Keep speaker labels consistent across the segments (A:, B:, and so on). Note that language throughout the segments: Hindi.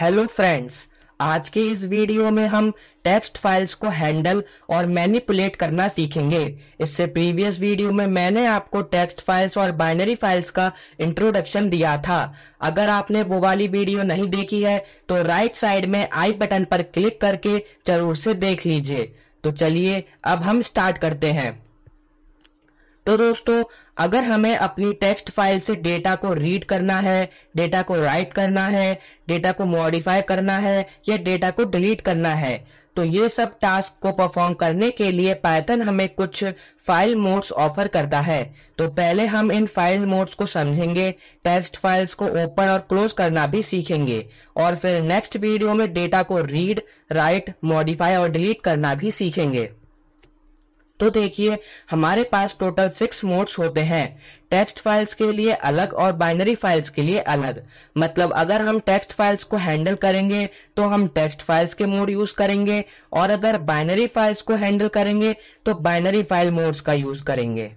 A: हेलो फ्रेंड्स आज के इस वीडियो में हम टेक्स्ट फाइल्स को हैंडल और मैनिपुलेट करना सीखेंगे इससे प्रीवियस वीडियो में मैंने आपको टेक्स्ट फाइल्स और बाइनरी फाइल्स का इंट्रोडक्शन दिया था अगर आपने वो वाली वीडियो नहीं देखी है तो राइट साइड में आई बटन पर क्लिक करके जरूर से देख लीजिए तो चलिए अब हम स्टार्ट करते हैं तो दोस्तों अगर हमें अपनी टेक्स्ट फाइल से डेटा को रीड करना है डेटा को राइट करना है डेटा को मॉडिफाई करना है या डेटा को डिलीट करना है तो ये सब टास्क को परफॉर्म करने के लिए पैथन हमें कुछ फाइल मोड्स ऑफर करता है तो पहले हम इन फाइल मोड्स को समझेंगे टेक्स्ट फाइल्स को ओपन और क्लोज करना भी सीखेंगे और फिर नेक्स्ट वीडियो में डेटा को रीड राइट मॉडिफाई और डिलीट करना भी सीखेंगे तो देखिए हमारे पास टोटल सिक्स मोड्स होते हैं टेक्स्ट फाइल्स के लिए अलग और बाइनरी फाइल्स के लिए अलग मतलब अगर हम टेक्स्ट फाइल्स को हैंडल करेंगे तो हम टेक्स्ट फाइल्स के मोड यूज करेंगे और अगर बाइनरी फाइल्स को हैंडल करेंगे तो बाइनरी फाइल मोड्स का यूज करेंगे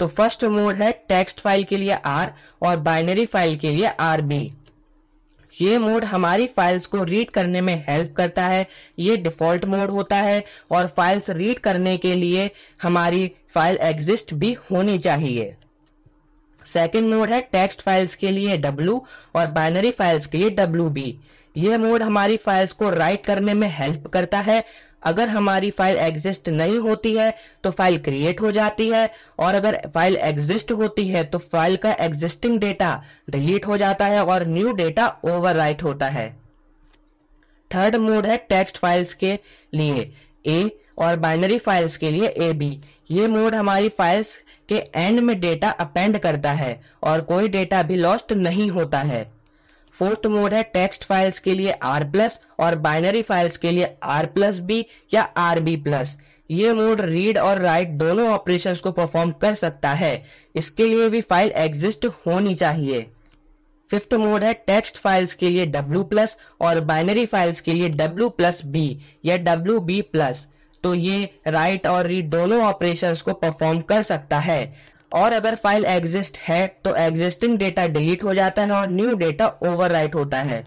A: तो फर्स्ट मोड है टेक्स्ट फाइल के लिए आर और बाइनरी फाइल के लिए आर बी ये मोड हमारी फाइल्स को रीड करने में हेल्प करता है ये डिफॉल्ट मोड होता है और फाइल्स रीड करने के लिए हमारी फाइल एग्जिस्ट भी होनी चाहिए सेकेंड मोड है टेक्स्ट फाइल्स के लिए डब्लू और बाइनरी फाइल्स के लिए डब्लू बी ये मोड हमारी फाइल्स को राइट करने में हेल्प करता है अगर हमारी फाइल एग्जिस्ट नहीं होती है तो फाइल क्रिएट हो जाती है और अगर फाइल एग्जिस्ट होती है तो फाइल का एग्जिस्टिंग डेटा डिलीट हो जाता है और न्यू डेटा ओवरराइट होता है थर्ड मोड है टेक्स्ट फाइल्स के लिए ए और बाइनरी फाइल्स के लिए ए बी ये मोड हमारी फाइल्स के एंड में डेटा अपेंड करता है और कोई डेटा भी लॉस्ट नहीं होता है फोर्थ मोड है टेक्स्ट फाइल्स के लिए आर प्लस और बाइनरी फाइल्स के लिए आर प्लस बी या आर बी प्लस ये मोड रीड और राइट दोनों ऑपरेशन को परफॉर्म कर सकता है इसके लिए भी फाइल एग्जिस्ट होनी चाहिए फिफ्थ मोड है टेक्स्ट फाइल्स के लिए डब्ल्यू प्लस और बाइनरी फाइल्स के लिए डब्ल्यू प्लस बी या डब्ल्यू बी प्लस तो ये राइट और रीड दोनों ऑपरेशन को परफॉर्म कर सकता है और अगर फाइल एग्जिस्ट है तो एग्जिस्टिंग डेटा डिलीट हो जाता है और न्यू डेटा ओवर होता है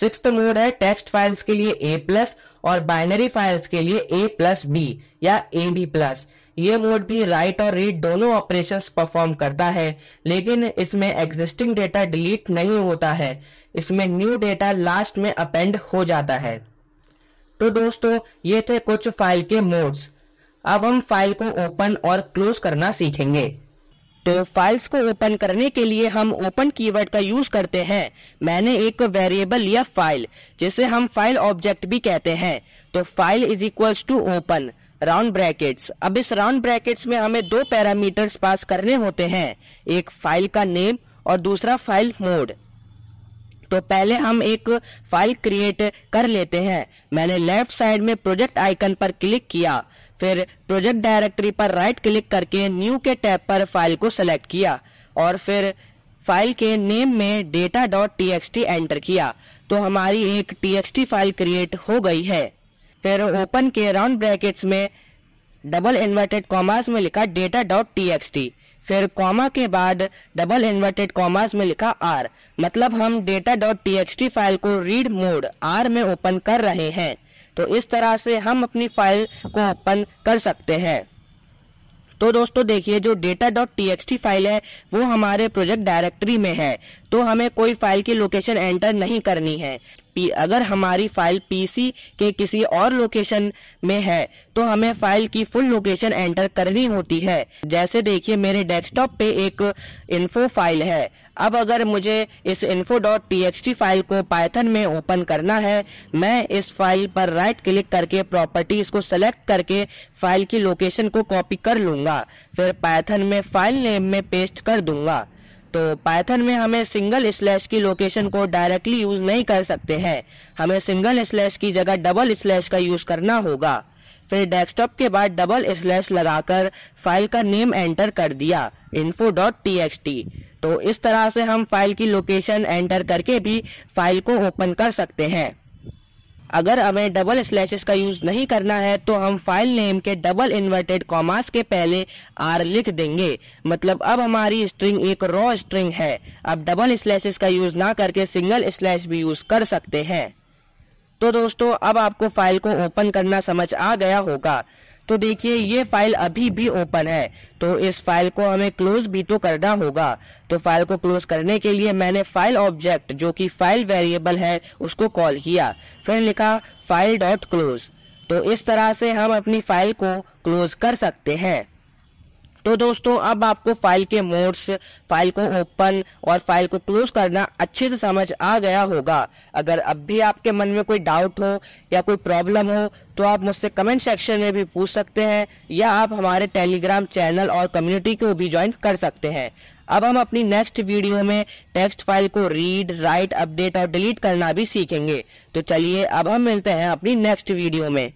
A: सिक्स मोड है टेक्स्ट फाइल्स के लिए ए प्लस और बाइनरी फाइल्स के लिए ए प्लस बी या ए बी प्लस ये मोड भी राइट और रीड दोनों ऑपरेशन परफॉर्म करता है लेकिन इसमें एग्जिस्टिंग डेटा डिलीट नहीं होता है इसमें न्यू डेटा लास्ट में अपेंड हो जाता है तो दोस्तों ये थे कुछ फाइल के मोड्स अब हम फाइल को ओपन और क्लोज करना सीखेंगे तो फाइल्स को ओपन करने के लिए हम ओपन कीवर्ड का यूज करते हैं मैंने एक वेरिएबल लिया फाइल जिसे हम फाइल ऑब्जेक्ट भी कहते हैं तो file is equals to open round brackets अब इस राउंड ब्रैकेट्स में हमें दो पैरामीटर्स पास करने होते हैं एक फाइल का नेम और दूसरा फाइल मोड तो पहले हम एक फाइल क्रिएट कर लेते हैं मैंने लेफ्ट साइड में प्रोजेक्ट आइकन पर क्लिक किया फिर प्रोजेक्ट डायरेक्टरी पर राइट क्लिक करके न्यू के टैब पर फाइल को सेलेक्ट किया और फिर फाइल के नेम में data dot T X T enter किया तो हमारी एक T X T file create हो गई है फिर ओपन के राउंड ब्रैकेट्स में डबल इन्वर्टेड कॉमर्स में लिखा data dot T X T फिर कॉमा के बाद डबल इन्वर्टेड कॉमर्स में लिखा आर मतलब हम data dot T X T file को रीड मोड आर में ओपन कर रहे हैं तो इस तरह से हम अपनी फाइल को ओपन कर सकते हैं तो दोस्तों देखिए जो डेटा डॉट टी फाइल है वो हमारे प्रोजेक्ट डायरेक्टरी में है तो हमें कोई फाइल की लोकेशन एंटर नहीं करनी है अगर हमारी फाइल पीसी के किसी और लोकेशन में है तो हमें फाइल की फुल लोकेशन एंटर करनी होती है जैसे देखिए मेरे डेस्कटॉप पे एक इन्फो फाइल है अब अगर मुझे इस इन्फो टी फाइल को पाइथन में ओपन करना है मैं इस फाइल पर राइट क्लिक करके प्रॉपर्टीज को सेलेक्ट करके फाइल की लोकेशन को कॉपी कर लूंगा फिर पाइथन में फाइल नेम में पेस्ट कर दूंगा तो पाइथन में हमें सिंगल स्लैश की लोकेशन को डायरेक्टली यूज नहीं कर सकते हैं हमें सिंगल स्लैश की जगह डबल स्लैश का यूज करना होगा फिर डेस्कटॉप के बाद डबल स्लैश लगाकर फाइल का नेम एंटर कर दिया टी तो इस तरह से हम फाइल की लोकेशन एंटर करके भी फाइल को ओपन कर सकते हैं अगर हमें डबल स्लैशेस का यूज नहीं करना है तो हम फाइल नेम के डबल इन्वर्टेड कॉमास के पहले आर लिख देंगे मतलब अब हमारी स्ट्रिंग एक रॉ स्ट्रिंग है अब डबल स्लैशेस का यूज ना करके सिंगल स्लैश भी यूज कर सकते हैं तो दोस्तों अब आपको फाइल को ओपन करना समझ आ गया होगा तो देखिए ये फाइल अभी भी ओपन है तो इस फाइल को हमें क्लोज भी तो करना होगा तो फाइल को क्लोज करने के लिए मैंने फाइल ऑब्जेक्ट जो कि फाइल वेरिएबल है उसको कॉल किया फिर लिखा फाइल डॉट क्लोज तो इस तरह से हम अपनी फाइल को क्लोज कर सकते हैं तो दोस्तों अब आपको फाइल के मोड्स फाइल को ओपन और फाइल को क्लोज करना अच्छे से समझ आ गया होगा अगर अब भी आपके मन में कोई डाउट हो या कोई प्रॉब्लम हो तो आप मुझसे कमेंट सेक्शन में भी पूछ सकते हैं या आप हमारे टेलीग्राम चैनल और कम्युनिटी को भी ज्वाइन कर सकते हैं अब हम अपनी नेक्स्ट वीडियो में टेक्स्ट फाइल को रीड राइट अपडेट और डिलीट करना भी सीखेंगे तो चलिए अब हम मिलते हैं अपनी नेक्स्ट वीडियो में